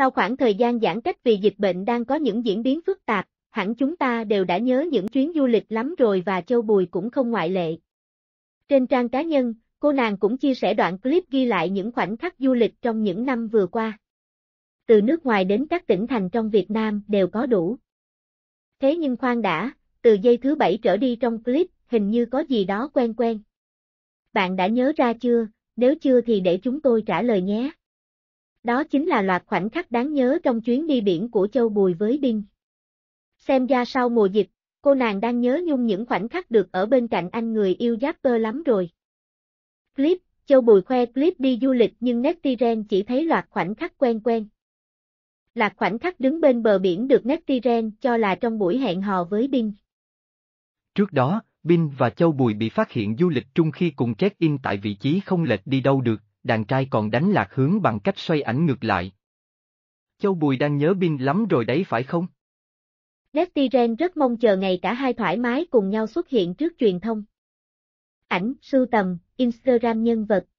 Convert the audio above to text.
Sau khoảng thời gian giãn cách vì dịch bệnh đang có những diễn biến phức tạp, hẳn chúng ta đều đã nhớ những chuyến du lịch lắm rồi và Châu Bùi cũng không ngoại lệ. Trên trang cá nhân, cô nàng cũng chia sẻ đoạn clip ghi lại những khoảnh khắc du lịch trong những năm vừa qua. Từ nước ngoài đến các tỉnh thành trong Việt Nam đều có đủ. Thế nhưng khoan đã, từ giây thứ bảy trở đi trong clip, hình như có gì đó quen quen. Bạn đã nhớ ra chưa, nếu chưa thì để chúng tôi trả lời nhé. Đó chính là loạt khoảnh khắc đáng nhớ trong chuyến đi biển của Châu Bùi với Đinh. Xem ra sau mùa dịch, cô nàng đang nhớ nhung những khoảnh khắc được ở bên cạnh anh người yêu Jasper lắm rồi. Clip, Châu Bùi khoe clip đi du lịch nhưng Netizen chỉ thấy loạt khoảnh khắc quen quen. Là khoảnh khắc đứng bên bờ biển được Netizen cho là trong buổi hẹn hò với Bin. Trước đó, Bin và Châu Bùi bị phát hiện du lịch chung khi cùng check-in tại vị trí không lệch đi đâu được, đàn trai còn đánh lạc hướng bằng cách xoay ảnh ngược lại. Châu Bùi đang nhớ Bin lắm rồi đấy phải không? Ren rất mong chờ ngày cả hai thoải mái cùng nhau xuất hiện trước truyền thông. Ảnh, sưu tầm, Instagram nhân vật,